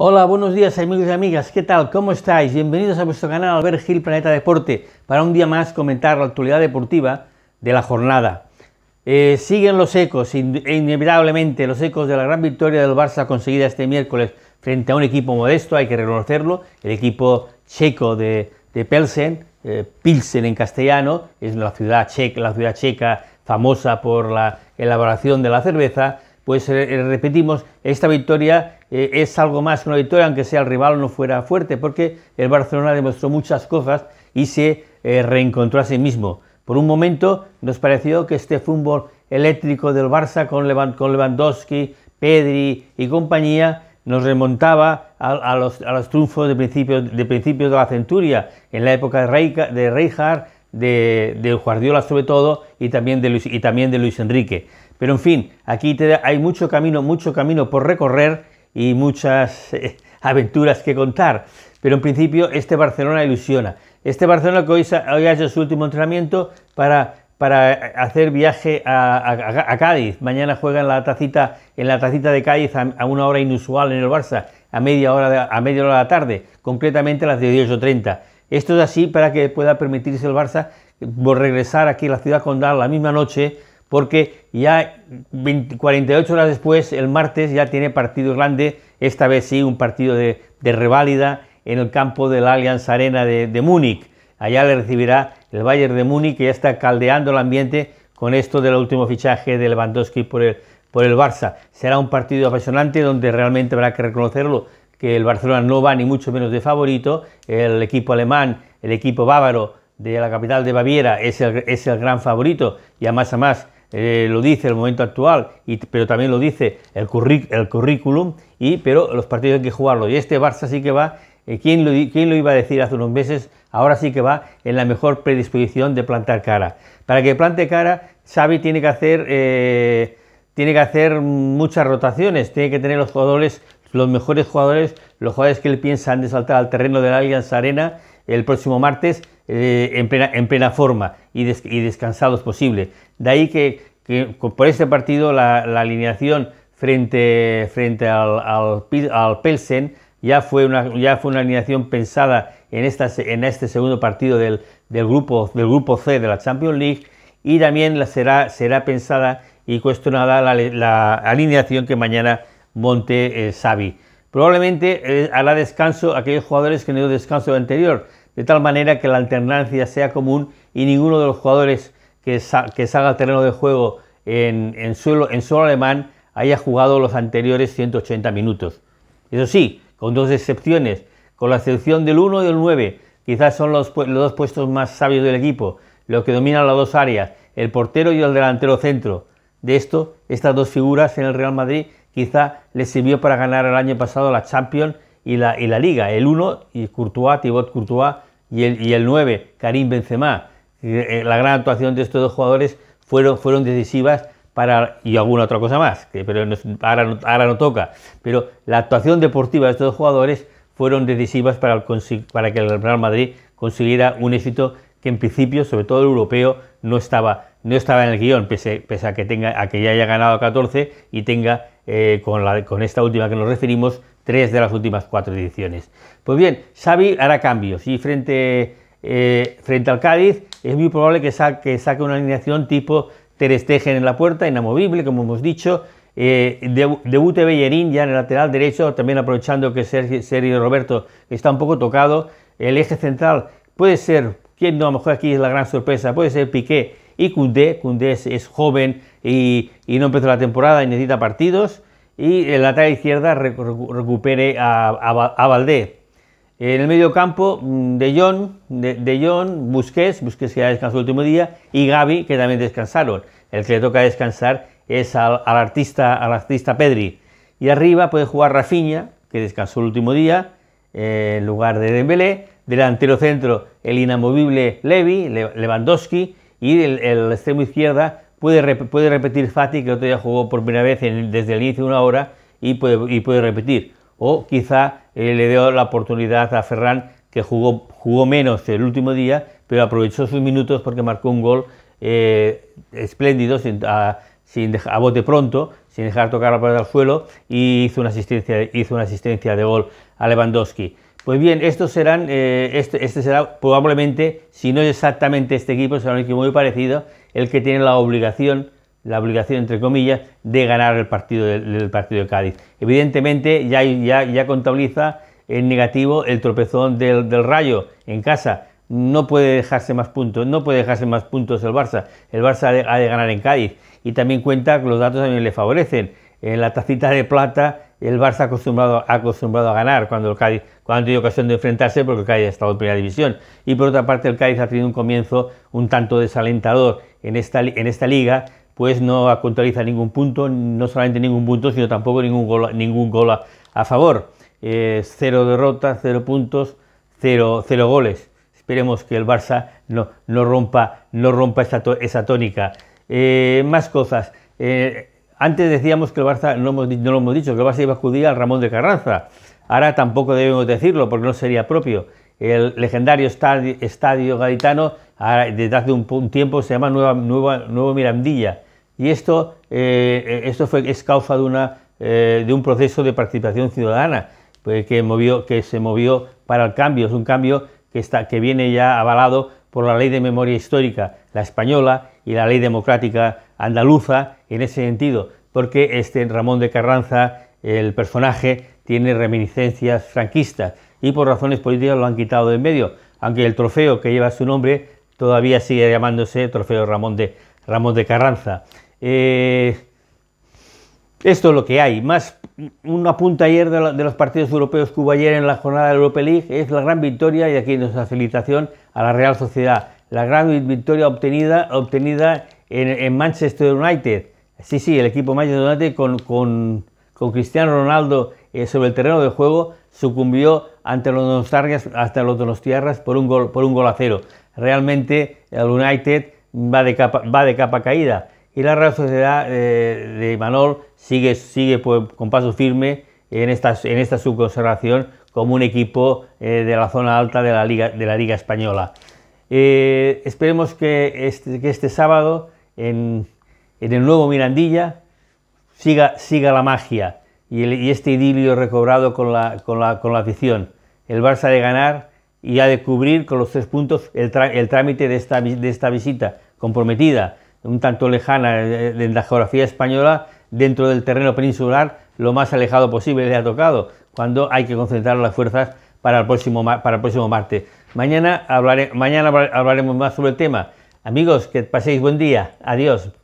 Hola, buenos días amigos y amigas, ¿qué tal? ¿Cómo estáis? Bienvenidos a vuestro canal Ver Gil Planeta Deporte para un día más comentar la actualidad deportiva de la jornada. Eh, siguen los ecos, e inevitablemente los ecos de la gran victoria del Barça conseguida este miércoles frente a un equipo modesto, hay que reconocerlo, el equipo checo de, Pilsen, eh, Pilsen en castellano, es la ciudad checa, la ciudad checa famosa por la elaboración de la cerveza, pues eh, eh, repetimos, esta victoria eh, es algo más que una victoria, aunque sea el rival no fuera fuerte, porque el Barcelona demostró muchas cosas y se reencontró a sí mismo. Por un momento nos pareció que este fútbol eléctrico del Barça con, Lewandowski, Pedri y compañía nos remontaba a, los, triunfos de principios, de la centuria, en la época de, de, Guardiola sobre todo y también de Luis, y también de Luis Enrique. Pero en fin, aquí hay mucho camino, mucho camino por recorrer y muchas eh, aventuras que contar. Pero en principio este Barcelona ilusiona. Este Barcelona que hoy, ha hecho su último entrenamiento para hacer viaje a, Cádiz. Mañana juega en la tacita, en la tacita de Cádiz a, una hora inusual en el Barça, a media hora a media hora de la tarde, concretamente a las 18.30. Esto es así para que pueda permitirse el Barça regresar aquí a la ciudad condal la misma noche, porque ya 48 horas después, el martes, ya tiene partido grande, esta vez sí, un partido de, reválida en el campo de la Allianz Arena de, Múnich. Allá le recibirá el Bayern de Múnich, que ya está caldeando el ambiente con esto del último fichaje de Lewandowski por por el Barça. Será un partido apasionante donde realmente habrá que reconocerlo que el Barcelona no va ni mucho menos de favorito, el equipo alemán, el equipo bávaro de la capital de Baviera es el, gran favorito y a más a más eh, lo dice el momento actual, pero también lo dice el, currículum, y, pero los partidos hay que jugarlo. Y este Barça sí que va, eh, ¿quién, lo, ¿quién, lo, iba a decir hace unos meses? Ahora sí que va en la mejor predisposición de plantar cara. Para que plante cara, Xavi tiene que hacer... Eh, tiene que hacer muchas rotaciones, tiene que tener los jugadores los mejores jugadores, los jugadores que él piensa de saltar al terreno de la Allianz Arena el próximo martes eh, en, plena, en, plena, forma y, descansados posible. De ahí que, por este partido la, alineación frente, frente al, al, Pelsen ya fue, una, ya fue una alineación pensada en, esta, en este segundo partido del, del, grupo, del grupo C de la Champions League y también la será, será pensada y cuestionada la alineación que mañana Monte eh, Xavi. Probablemente eh, hará descanso aquellos jugadores que han ido descanso anterior, de tal manera que la alternancia sea común y ninguno de los jugadores que, que salga al terreno de juego en, en, suelo, en suelo alemán haya jugado los anteriores 180 minutos. Eso sí, con dos excepciones, con la excepción del 1 y del 9, quizás son los, los dos puestos más sabios del equipo, los que dominan las dos áreas, el portero y el delantero centro. De esto, estas dos figuras en el Real Madrid quizá le sirvió para ganar el año pasado la Champions y la, y la Liga. El 1, y Courtois, Thibaut Courtois, y el, y el 9, Karim Benzema. Eh, la gran actuación de estos dos jugadores fueron, fueron decisivas para, y alguna otra cosa más, pero ahora, no, ahora, no, toca. Pero la actuación deportiva de estos dos jugadores fueron decisivas para, para que el Real Madrid consiguiera un éxito que en principio, sobre todo el europeo, no estaba, no estaba en el guión, pese, pese a, que tenga, a que ya haya ganado 14 y tenga eh, con, esta última que nos referimos, tres de las últimas cuatro ediciones. Pues bien, Xavi hará cambios y frente, eh, frente al Cádiz es muy probable que saque, saque una alineación tipo Ter Stegen en la puerta, inamovible, como hemos dicho, eh, debute Bellerín ya en el lateral derecho, también aprovechando que Sergio, Roberto está un poco tocado. El eje central puede ser, quién no, a lo mejor aquí es la gran sorpresa, puede ser Piqué y Cundé, Cundé es, joven y, no empezó la temporada y necesita partidos, y en la talla izquierda recupere a, a, Valdé. En el medio campo, mm, De Jong, de, de Jong, Busquets, Busquets que ya descansó el último día, y Gaby, que también descansaron. El que le toca descansar es al, artista, al artista Pedri. Y arriba puede jugar Rafinha, que descansó el último día, eh, en lugar de Dembélé. Delantero centro, el inamovible Levy, Lewandowski, y el, extremo izquierda puede, puede repetir Fati, que el otro día jugó por primera vez desde el inicio de una hora y puede, y puede repetir. O quizá eh, le dio la oportunidad a Ferran, que jugó, jugó menos el último día, pero aprovechó sus minutos porque marcó un gol eh, espléndido, sin, a, a bote pronto, sin dejar tocar la pelota al suelo, y hizo una asistencia, hizo una asistencia de gol a Lewandowski. Pues bien, estos serán, eh, este, este, será probablemente, si no es exactamente este equipo, será un equipo muy parecido, el que tiene la obligación, la obligación entre comillas, de ganar el partido del, partido de Cádiz. Evidentemente ya, ya, ya contabiliza en negativo el tropezón del, Rayo en casa, no puede dejarse más puntos, no puede dejarse más puntos el Barça. El Barça ha de, ha de ganar en Cádiz y también cuenta que los datos también le favorecen. En la tacita de plata el Barça acostumbrado, acostumbrado a ganar cuando el cuando ha tenido ocasión de enfrentarse porque el Cádiz ha estado en primera división y por otra parte el Cádiz ha tenido un comienzo un tanto desalentador en esta, en esta liga pues no ha contabilizado ningún punto no solamente ningún punto sino tampoco ningún gol, ningún gol a, favor eh, cero derrotas cero puntos cero, goles esperemos que el Barça no, rompa no rompa esa, tónica eh, más cosas eh, antes decíamos que el Barça, no, lo hemos dicho, que el Barça iba a acudir al Ramón de Carranza. Ahora tampoco debemos decirlo porque no sería propio. El legendario estadio, gaditano, desde hace un, tiempo, se llama Nueva, Nuevo Mirandilla. Y esto, eh, esto fue, es causa de, una, eh, de un proceso de participación ciudadana pues, que, movió, que se movió para el cambio. Es un cambio que, está, que viene ya avalado por la Ley de Memoria Histórica, la española, y la Ley Democrática andaluza en ese sentido, porque este Ramón de Carranza, el personaje, tiene reminiscencias franquistas y por razones políticas lo han quitado de en medio, aunque el trofeo que lleva su nombre todavía sigue llamándose Trofeo Ramón de, Ramón de Carranza. Eh, esto es lo que hay. Más una punta ayer de, los partidos europeos que hubo ayer en la jornada de Europa League es la gran victoria, y aquí nuestra felicitación a la Real Sociedad, la gran victoria obtenida, obtenida en, Manchester United. Sí, sí, el equipo Manchester United con, con, Cristiano Ronaldo eh, sobre el terreno de juego sucumbió ante los Donostiarras, hasta los Donostiarras por un gol, por un gol a cero. Realmente el United va de capa, va de capa caída. Y la Real Sociedad eh, de Manol sigue, sigue pues, con paso firme en esta, en esta subconservación como un equipo eh, de la zona alta de la Liga, de la Liga Española. esperemos que este, que este sábado en, el nuevo Mirandilla siga, la magia y, este idilio recobrado con la, afición. El Barça de ganar y ha de cubrir con los tres puntos el, trámite de esta, visita comprometida, un tanto lejana eh, de la geografía española, dentro del terreno peninsular, lo más alejado posible le ha tocado, cuando hay que concentrar las fuerzas para el próximo, para martes. mañana hablaremos más sobre el tema Amigos, que paséis buen día. Adiós.